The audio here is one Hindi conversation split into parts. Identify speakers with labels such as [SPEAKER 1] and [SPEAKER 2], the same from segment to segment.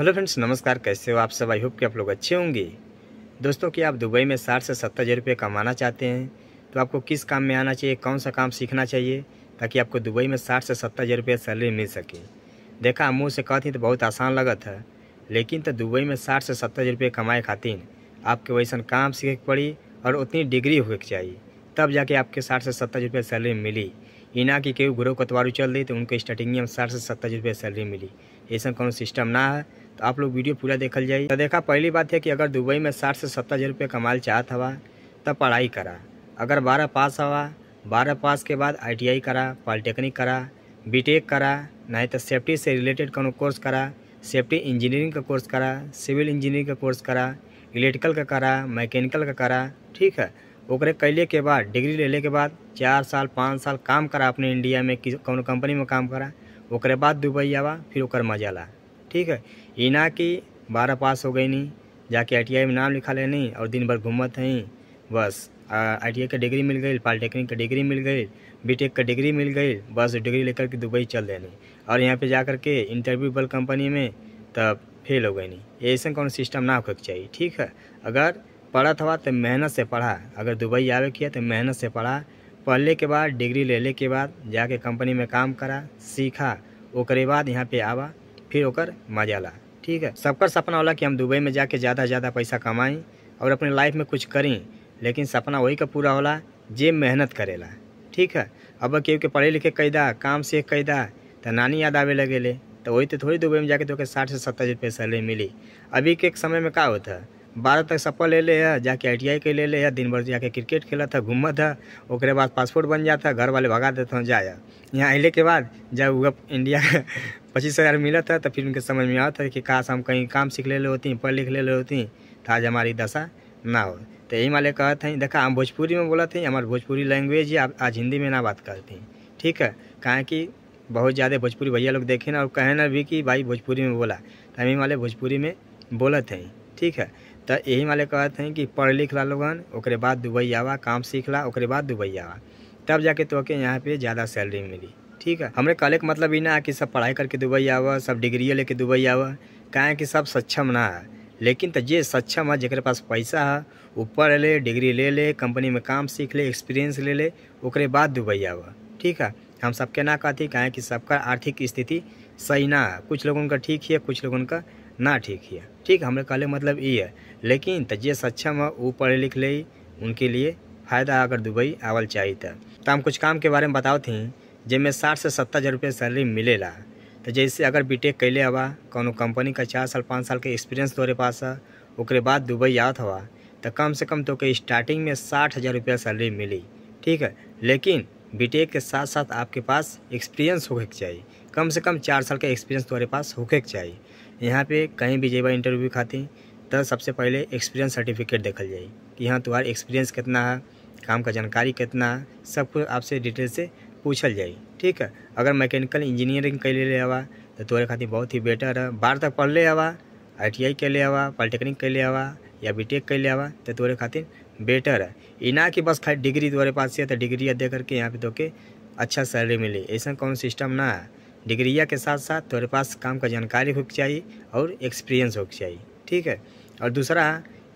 [SPEAKER 1] हेलो फ्रेंड्स नमस्कार कैसे हो आप सब आई होप कि आप लोग अच्छे होंगे दोस्तों कि आप दुबई में साठ से सत्तर हज़ार रुपये कमाना चाहते हैं तो आपको किस काम में आना चाहिए कौन सा काम सीखना चाहिए ताकि आपको दुबई में साठ से सत्तर हज़ार रुपये सैलरी मिल सके देखा मुँह से कहती तो बहुत आसान लगा था लेकिन तो दुबई में साठ से सत्तर हज़ार रुपये कमाए खातिर आपके वैसा काम सीखे पड़ी और उतनी डिग्री होके चाहिए तब जाके आपके साठ से सत्तर रुपये सैलरी मिली इना कि केव गुरु कतवारू चल दी तो उनको स्टार्टिंग में साठ से सत्तर रुपये सैलरी मिली ऐसा कौन सिस्टम ना है तो आप लोग वीडियो पूरा देखल जाइए तो देखा पहली बात है कि अगर दुबई में साठ से सत्तर हज़ार रुपये कमाल चाहत हवा तब पढ़ाई करा अगर बारह पास हवा बारह पास के बाद आई करा पॉलिटेक्निक करा बीटेक करा नहीं तो सेफ्टी से रिलेटेड कोनो कोर्स करा सेफ्टी इंजीनियरिंग का कोर्स करा सिविल इंजीनियरिंग का कोर्स करा इलेक्ट्रिकल का करा मैकेनिकल का करा ठीक है ओकरे कैले के बाद डिग्री लेने के बाद चार साल पाँच साल काम करा अपने इंडिया में कौन कंपनी में काम करा ओकरे बाद दुबई आवा फिर ओकर मजा ला ठीक है ये ना कि बारह पास हो गई नहीं जाके आई में नाम लिखा लेनी और दिन भर घूमत है बस आई का डिग्री मिल गई पॉलिटेक्निक का डिग्री मिल गई बीटेक का डिग्री मिल गई बस डिग्री लेकर के दुबई चल देनी और यहाँ पे जा कर के इंटरव्यू बल कंपनी में तब फेल हो गई नहीं ऐसा कौन सिस्टम ना होकर चाहिए ठीक है अगर पढ़ा था तो मेहनत से पढ़ा अगर दुबई आवे किया तो मेहनत से पढ़ा पढ़ने के बाद डिग्री ले के बाद जाके कंपनी में काम करा सीखा ओकरे बाद यहाँ पर आवा फिर ओकर मजा ला ठीक है सबका सपना होला कि हम दुबई में जाके ज़्यादा से ज़्यादा पैसा कमाएं और अपने लाइफ में कुछ करें लेकिन सपना वही का पूरा होला जे मेहनत करेला ठीक है अब क्योंकि के पढ़े लिखे कैदा काम से कैदा तो नानी याद आवे लगे ले तो वही तो थोड़ी दुबई में जाके तो साठ से सत्तर हज़ार पैसा ले मिली अभी के समय में का होता है बारह तक सपा ले ले है जाके आई के ले ले है दिन भर जाके क्रिकेट खेला था घूमत है ओकरे बाद पासपोर्ट बन जाता घर वाले भगा देते हैं जाया यहाँ अले के बाद जब इंडिया पच्चीस हज़ार मिला था तो फिर उनके समझ में आता कि काश हम कहीं काम सीख ले होती पढ़ लिख ले होती तो आज हमारी दशा ना हो तो यही माले कहते हैं देखा हम भोजपुरी में बोला थे हमारे भोजपुरी लैंग्वेज ही आज हिंदी में ना बात करते हैं ठीक है कहाँ कि बहुत ज़्यादा भोजपुरी भैया लोग देखे ना और कहें ना भी कि भाई भोजपुरी में बोला तो हम वाले भोजपुरी में बोलत हैं ठीक है तो यही वाले कहते हैं कि पढ़ लिख ला लोगन ओकरे बाद दुबई आवा काम सीख ला ओकरे बाद दुबई आवा तब जाके तो के यहाँ पे ज़्यादा सैलरी मिली ठीक है हमारे कहे के मतलब ये ना कि सब पढ़ाई करके दुबई आवा सब डिग्रिया लेके दुबई आवा काहे कि सब सक्षम ना है लेकिन तो जे सक्षम है जेरे पास पैसा है वो पढ़ ले डिग्री ले ले कंपनी में काम सीख ले एक्सपीरियंस ले ले ओकरे बाद दुबई आवा ठीक है हम सबके ना कहती कहे कि सबका आर्थिक स्थिति सही ना है कुछ लोगों का ठीक है कुछ लोगों का ना ठीक है ठीक हमारे कहे मतलब ये है लेकिन तो जे सक्षम है वो पढ़े लिख ले उनके लिए फ़ायदा अगर दुबई आवल चाहिए तो हम कुछ काम के बारे में बताओ थी जैमें साठ से सत्तर हज़ार रुपये सैलरी ला तो जैसे अगर बी टेक e कैले हवा कोनो कंपनी का चार साल पाँच साल के एक्सपीरियंस तोरे पास है बाद दुबई आत हवा तो कम से कम तो के स्टार्टिंग में साठ हज़ार रुपया सैलरी मिली ठीक है लेकिन बीटेक e के साथ साथ आपके पास एक्सपीरियंस होके चाहिए कम से कम चार साल का एक्सपीरियंस तुम्हारे पास होके चाहिए यहाँ पे कहीं भी जेबा इंटरव्यू खाती तो सबसे पहले एक्सपीरियंस सर्टिफिकेट देखल जाए कि यहाँ तुम्हारा एक्सपीरियंस कितना है काम का जानकारी कितना है सब कुछ आपसे डिटेल से पूछल जाए ठीक है अगर मैकेनिकल इंजीनियरिंग कर ले आवा तो तोरे खातिर बहुत ही बेटर है बार तक पढ़ ले आवा आई टी आई कैले आवा पॉलिटेक्निक कैले आवा या बी टेक कैले आवा तो तोरे खातिर बेटर है ये ना कि बस खाली डिग्री तुम्हारे पास है तो डिग्रिया दे करके यहाँ पे तो के अच्छा सैलरी मिली ऐसा कौन सिस्टम ना है डिग्रिया के साथ साथ तुम्हारे पास काम का जानकारी होनी चाहिए और एक्सपीरियंस होनी चाहिए ठीक है और दूसरा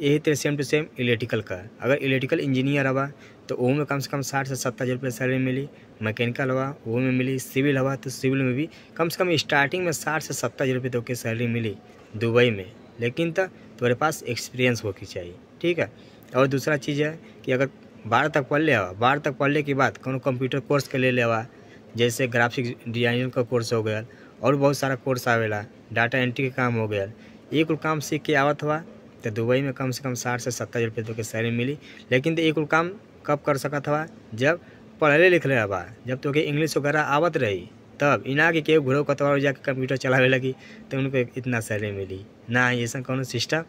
[SPEAKER 1] यही तरह सेम टू सेम इलेक्ट्रिकल का अगर इलेक्ट्रिकल इंजीनियर हवा तो वह में कम से कम साठ से सत्तर हज़ार रुपये सैलरी मिली मैकेनिकल हवा वो में मिली सिविल हवा तो सिविल में भी कम से कम स्टार्टिंग में साठ से सत्तर हज़ार रुपये तक की सैलरी मिली दुबई में लेकिन तो तुम्हारे पास एक्सपीरियंस हो की चाहिए ठीक है और दूसरा चीज़ है कि अगर बारह तक पढ़ ले बारह तक पढ़ने के बाद कौन कंप्यूटर कोर्स के ले ले जैसे ग्राफिक डिजाइनिंग का कोर्स हो गया और बहुत सारा कोर्स आवेला डाटा एंट्री का काम हो गया ये कुल काम सीख के आवत हुआ तो दुबई में कम से कम साठ से सत्तर रुपये तो सैलरी मिली लेकिन तो एक काम कब कर सकत था जब पढ़ले लिख रहे बा जब तो इंग्लिश वगैरह आवत रही तब इना के केव घुरो कतवा जाके कंप्यूटर चलावे लगी तो उनको इतना सैलरी मिली ना ऐसा कौन सिस्टम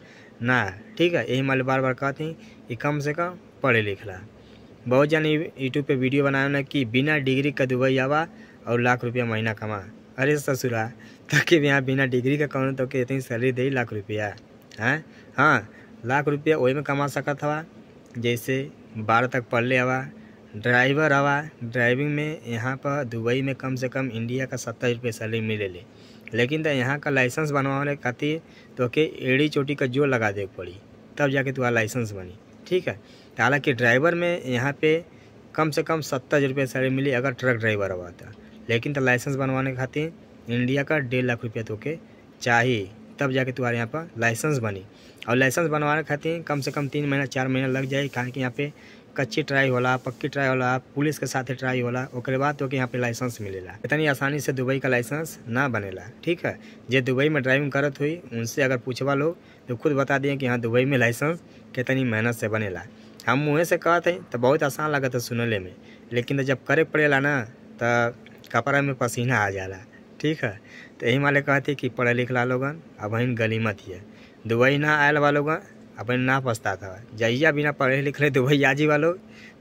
[SPEAKER 1] ना ठीक है यही माले बार बार कहते हैं कि कम से कम पढ़े लिखला बहुत जन यूट्यूब पे वीडियो बनाए ना कि बिना डिग्री का दुबई आवा और लाख रुपया महीना कमा अरे ससुरा तक यहाँ बिना डिग्री का कौन तो इतनी सैलरी दे लाख रुपया हैं हाँ लाख रुपया वही में कमा सकत हवा जैसे बारह तक पढ़ले हवा ड्राइवर हवा ड्राइविंग में यहाँ पर दुबई में कम से कम इंडिया का सत्तर रुपये सैलरी ले। लेकिन तो यहाँ का लाइसेंस बनवाने खातिर तो के एड़ी चोटी का जोर लगा दे पड़ी तब जाके तुम्हारा लाइसेंस बनी ठीक है हालांकि ड्राइवर में यहाँ पे कम से कम सत्तर रुपये सैलरी मिली अगर ट्रक ड्राइवर हुआ था लेकिन तो लाइसेंस बनवाने खातिर इंडिया का डेढ़ लाख रुपया तो के चाहिए तब जाके तुम्हारे यहाँ पर लाइसेंस बनी और लाइसेंस बनवाने खातिर कम से कम तीन महीना चार महीना लग जाए कहा कि यहाँ पे कच्ची ट्राई होला पक्की ट्राई होला पुलिस के साथ ट्राई होला ओकरे बाद तो कि यहाँ पे लाइसेंस मिलेला इतनी आसानी से दुबई का लाइसेंस ना बनेला ठीक है जे दुबई में ड्राइविंग करत हुई उनसे अगर पूछवा लो तो खुद बता दिए कि यहाँ दुबई में लाइसेंस कितनी मेहनत से बनेला हम मुँह से कहते हैं तो बहुत आसान लगता है सुनने में लेकिन जब करे पड़ेला ना तो कपड़ा में पसीना आ जाला ठीक है तो यही माले कहते कि पढ़े ला लोगन अब हन गलीमत है दुबई ना आयल बा लोगन अपन ना पछता था जइया बिना पढ़े लिखले दुबई आजी वालो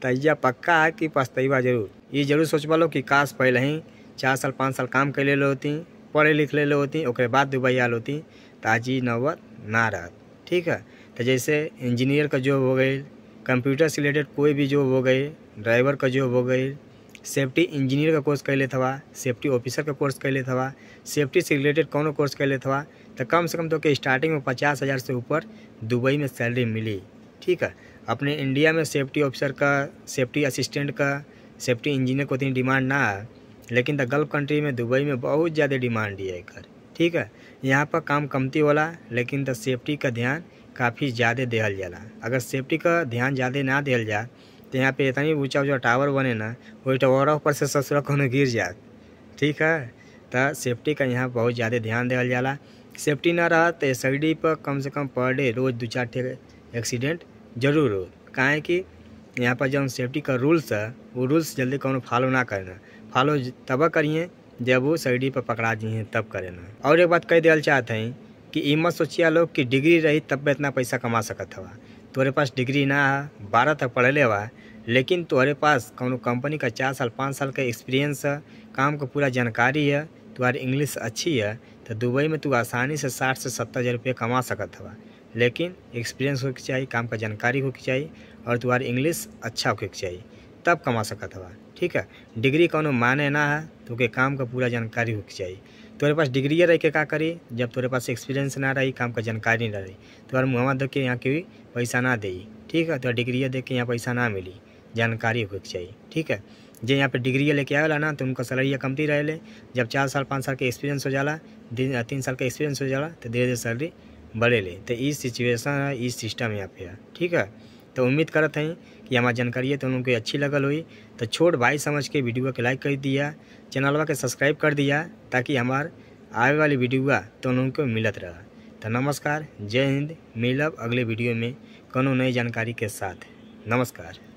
[SPEAKER 1] तइया तो पक्का है कि पछतैबा जरूर ये जरूर सोच लो कि काश पहले ही चार साल पाँच साल काम कर ले लो होती पढ़े लिख ले लो होती बाद दुबई आल होती ही तो नौबत ना रहत ठीक है तो जैसे इंजीनियर का जॉब हो गई कंप्यूटर से रिलेटेड कोई भी जॉब हो गई ड्राइवर का जॉब हो गई सेफ्टी इंजीनियर का कोर्स कैले थवा सेफ्टी ऑफिसर का कोर्स कैले थवा सेफ्टी से रिलेटेड कौन कोर्स कैले थवा तो कम से कम तो के स्टार्टिंग में पचास हज़ार से ऊपर दुबई में सैलरी मिली ठीक है अपने इंडिया में सेफ्टी ऑफिसर का सेफ्टी असिस्टेंट का सेफ्टी इंजीनियर को उतनी डिमांड ना है लेकिन द गल्फ कंट्री में दुबई में बहुत ज़्यादा डिमांड है एक ठीक है यहाँ पर काम कमती होला लेकिन द सेफ्टी का ध्यान काफ़ी ज़्यादा दिया जाला अगर सेफ्टी का ध्यान ज़्यादा ना दिया जाए तो यहाँ पे इतना ऊँचा ऊँचा टावर बने ना वही टावर ऊपर से ससुर कोनो गिर जा ठीक है तो सेफ्टी का यहाँ बहुत ज़्यादा ध्यान दिया जाला सेफ्टी ना रहा तो एस पर कम से कम पर डे रोज़ दो चार एक्सीडेंट जरूर हो काहे कि यहाँ पर जब सेफ्टी का रूल्स है वो रूल्स जल्दी कौन फॉलो ना करना फॉलो तब करिए जब वो सड़ी पर पकड़ा दिए तब करना और एक बात कह दिया चाहते हैं कि ये मत सोचिया लोग कि डिग्री रही तब इतना पैसा कमा सकत हवा तोरे पास डिग्री ना है बारह तक पढ़ हुआ लेकिन तोरे पास कौन कंपनी का चार साल पाँच साल का एक्सपीरियंस है काम का पूरा जानकारी है तुम्हारी इंग्लिश अच्छी है तो दुबई में तू आसानी से साठ से सत्तर हज़ार रुपये कमा सकत हो लेकिन एक्सपीरियंस होके चाहिए काम का जानकारी होके चाहिए और तुम्हारी इंग्लिश अच्छा होके चाहिए तब कमा सकत हो ठीक है डिग्री कौन माने ना है तो के काम का पूरा जानकारी होके चाहिए तोरे पास डिग्री रह के का करी जब तोरे पास एक्सपीरियंस ना रही काम का जानकारी ना रही तुम्हारे तो मुँहवा देख के यहाँ के पैसा ना दे ठीक है तुम्हारा तो डिग्री देख के यहाँ पैसा ना मिली जानकारी होके चाहिए ठीक है जे यहाँ पे डिग्री लेके आए ना तो उनका सैलरिया कमती रहेले जब चार साल पाँच साल के एक्सपीरियंस हो जाला दिन तीन साल का एक्सपीरियंस हो जाला तो धीरे धीरे सैलरी ले तो इस सिचुएसन है इस सिस्टम यहाँ पे है ठीक है तो उम्मीद करत हैं कि हमारी जानकारी है तो उनको अच्छी लगल हुई तो छोट भाई समझ के वीडियो के लाइक कर दिया चैनलवा के सब्सक्राइब कर दिया ताकि हमार आगे वाली वीडियो तो उनको मिलत रहा तो नमस्कार जय हिंद मिलब अगले वीडियो में कोनो नई जानकारी के साथ नमस्कार